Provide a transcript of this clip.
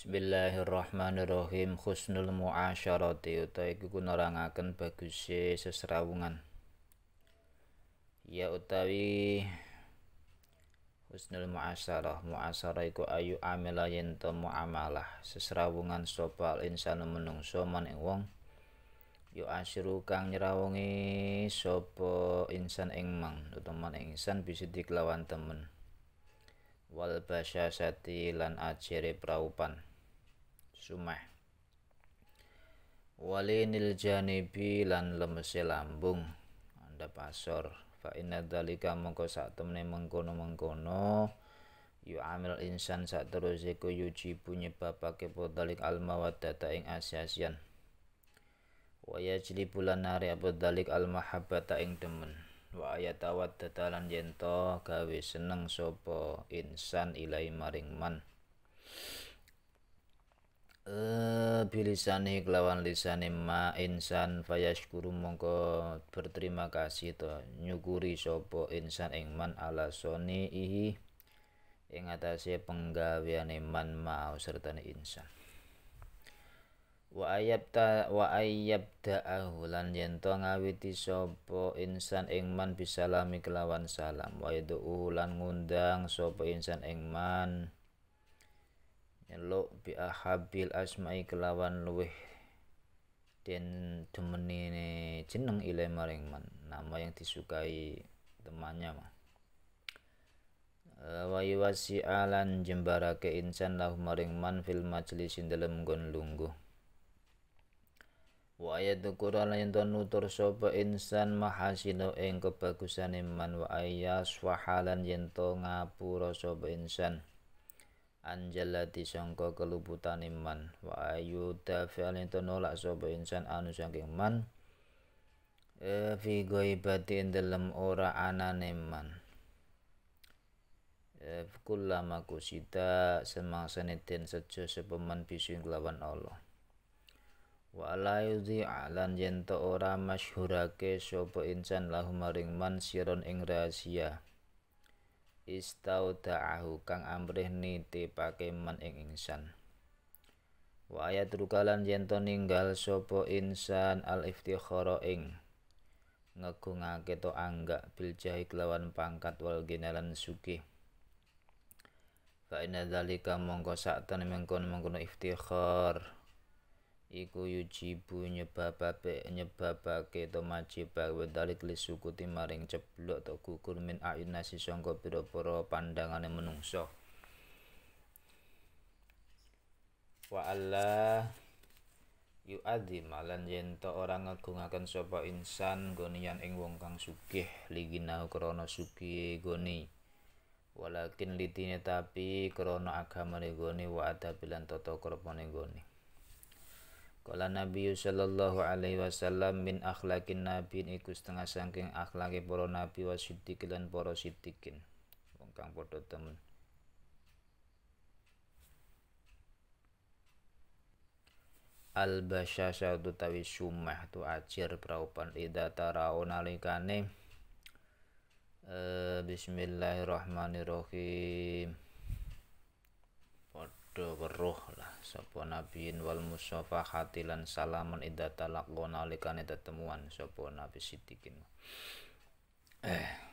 Bismillahirrahmanirrahim Khusnul mu'asyarati utai iku nerangaken baguse seserawungan. Ya utawi Khusnul mu'asyarah Mu'asyarah iku ayu amila yinta muamalah Seserawungan sopal insanu menung soman ing wong Yu ya asiru kang nyerawungi sopo insan ing mang utaman insan bisa diklawan temen wal basyasati lan ajiri praupan sumah walinil janibi lan lemesi lambung anda pasor fa inna dalika mongko sak temne mengkono-mengkono yu amil insan sak teruse ku yuji punya bapak podalik al mawaddata ing asyasyan wa yajlibu lan nari podalik al mahabbata ing demen wa ayatawat datalan yento gawe seneng sopo insan ilai maring man Uh, eh, bilisani kelawan lisani ma insan fayashkuru mongko berterima kasih to nyukuri sopo insan ingman ala soni ihi ing atase penggaweane man mau serta insan wa ta wa ayab ahulan lan awiti to ngawiti insan ingman bisalami kelawan salam wa ulan ngundang sopo insan ingman lo bi ahabil asma'i kelawan luweh den demeni jeneng ile maring nama yang disukai temannya mah eh, wa wasi alan ke insan lahu maringman man fil dalam dalem lunggu lunggu wa ayadukura yang tuan nutur sapa insan mahasino ing kebagusane iman wa ayas wahalan yang to ngapura sapa insan anjalati sangka keluputan iman wa ayu dafi'alin tonolak sopa insan anu sangking man e, fi goibati dalam ora anan iman e, kulama kusita semangsa netin sejo sepeman bisu lawan Allah wa ala yudhi alan jento ora masyhurake sopa insan lahumaring man siron ing rahasia istaudaahu kang amrih nitipake man ing insan wa ayat rukalan yen to ninggal sapa insan al iftikhara ing ngegungake to anggak bil jahi kelawan pangkat wal ginalan suki fa inna dzalika mongko sakten mengkon mengkono iftikhar iku yujibu nyebabake nyebabake to majibar wedalik lisukuti maring ceblok to gugur min nasi sangka pira-pira pandangane menungso wa yu adi malan jento orang ngakung ngagungaken sapa insan gonian ing wong kang sugih liginau krana sugih goni walakin litine tapi krana agamane goni wa adabilan tata krpane goni Kala Nabi sallallahu alaihi wasallam min akhlakin nabi iku setengah saking akhlake para nabi wa siddiq lan para siddiqin. Wong kang padha temen. Al tu tawi sumah tu ajir praupan ida tarau nalikane e, Bismillahirrahmanirrahim. Pot do weruh lah sapa nabiin wal musofa hatilan salaman idza talaqona alikane tetemuan sapa nabi sidikin eh